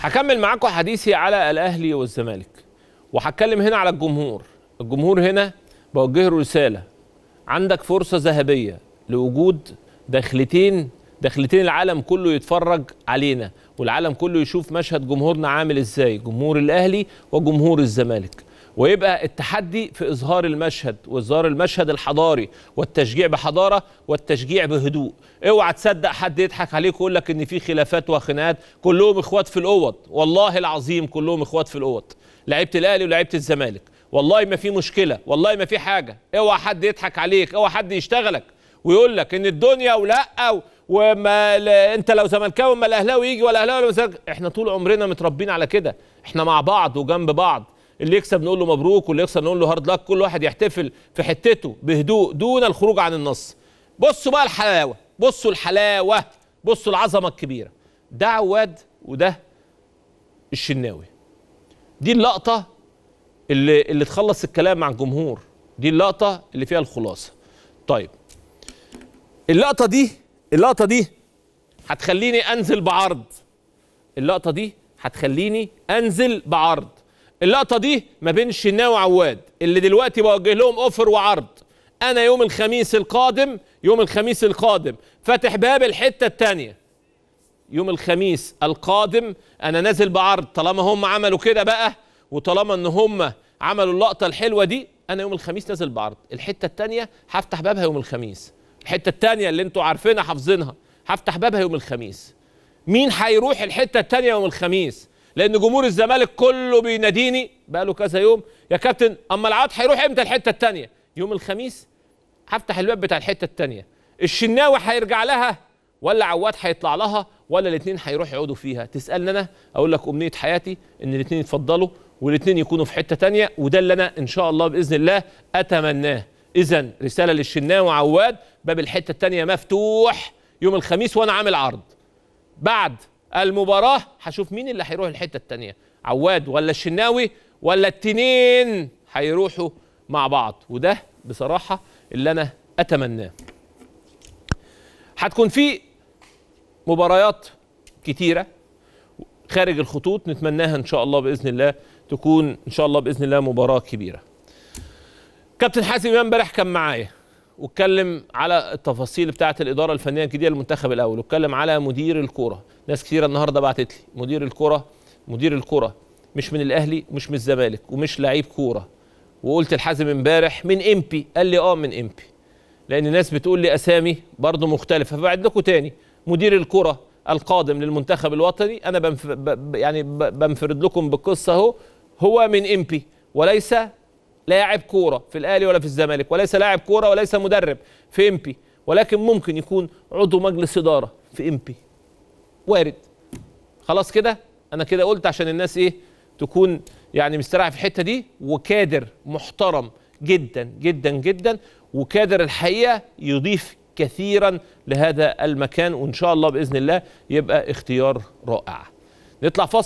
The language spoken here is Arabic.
هكمل معاكم حديثي على الاهلي والزمالك وهتكلم هنا على الجمهور الجمهور هنا بوجه له رساله عندك فرصه ذهبيه لوجود دخلتين دخلتين العالم كله يتفرج علينا والعالم كله يشوف مشهد جمهورنا عامل ازاي جمهور الاهلي وجمهور الزمالك ويبقى التحدي في إظهار المشهد وإظهار المشهد الحضاري والتشجيع بحضارة والتشجيع بهدوء اوعى تصدق حد يضحك عليك ويقول لك ان في خلافات وخناقات كلهم اخوات في الاوض والله العظيم كلهم اخوات في الاوض لعيبه الاهلي ولعيبه الزمالك والله ما في مشكله والله ما في حاجه اوعى حد يضحك عليك اوعى حد يشتغلك ويقول لك ان الدنيا ولا أو وما ل... انت لو زملكاوي اما الاهلاوي يجي ولا اهلاوي ولا زملكاوي احنا طول عمرنا متربيين على كده احنا مع بعض وجنب بعض اللي يكسب نقول له مبروك واللي يخسر نقول له هارد لك كل واحد يحتفل في حتته بهدوء دون الخروج عن النص بصوا بقى الحلاوه بصوا الحلاوه بصوا العظمه الكبيره ده عواد وده الشناوي دي اللقطه اللي اللي تخلص الكلام مع الجمهور دي اللقطه اللي فيها الخلاصه طيب اللقطه دي اللقطه دي هتخليني انزل بعرض اللقطه دي هتخليني انزل بعرض اللقطه دي ما بين شناوي وعواد اللي دلوقتي بوجه لهم اوفر وعرض انا يوم الخميس القادم يوم الخميس القادم فاتح باب الحته الثانيه يوم الخميس القادم انا نازل بعرض طالما هم عملوا كده بقى وطالما ان هم عملوا اللقطه الحلوه دي انا يوم الخميس نازل بعرض الحته الثانيه هفتح بابها يوم الخميس الحته الثانيه اللي انتوا عارفينها حافظينها هفتح بابها يوم الخميس مين هيروح الحته الثانيه يوم الخميس لان جمهور الزمالك كله بيناديني بقى له كذا يوم يا كابتن اما العاد هيروح امتى الحته الثانيه يوم الخميس هفتح الباب بتاع الحته الثانيه الشناوي هيرجع لها ولا عواد هيطلع لها ولا الاثنين هيروحوا يقعدوا فيها تسالني انا اقول لك امنيه حياتي ان الاثنين يتفضلوا والاثنين يكونوا في حته تانية وده اللي انا ان شاء الله باذن الله اتمناه اذا رساله للشناوي وعواد باب الحته التانية مفتوح يوم الخميس وانا عامل عرض بعد المباراه هشوف مين اللي هيروح الحته الثانيه عواد ولا الشناوي ولا التنين هيروحوا مع بعض وده بصراحه اللي انا اتمناه هتكون في مباريات كتيره خارج الخطوط نتمناها ان شاء الله باذن الله تكون ان شاء الله باذن الله مباراه كبيره كابتن حازم امبارح كان معايا واتكلم على التفاصيل بتاعه الاداره الفنيه الجديده للمنتخب الاول واتكلم على مدير الكوره ناس كثيره النهارده بعتت لي مدير الكوره مدير الكوره مش من الاهلي مش من الزمالك ومش لعيب كوره وقلت لحازم امبارح من امبي قال لي اه من امبي لان ناس بتقول لي اسامي برضه مختلفه فبعد لكم تاني مدير الكره القادم للمنتخب الوطني انا بمف... ب... يعني بنفرد لكم بالقصه اهو هو من امبي وليس لاعب كوره في الاهلي ولا في الزمالك وليس لاعب كوره وليس مدرب في امبي ولكن ممكن يكون عضو مجلس اداره في امبي وارد خلاص كده انا كده قلت عشان الناس ايه تكون يعني مستريحه في الحته دي وكادر محترم جدا جدا جدا وكادر الحقيقه يضيف كثيرا لهذا المكان وان شاء الله باذن الله يبقى اختيار رائع نطلع فاصل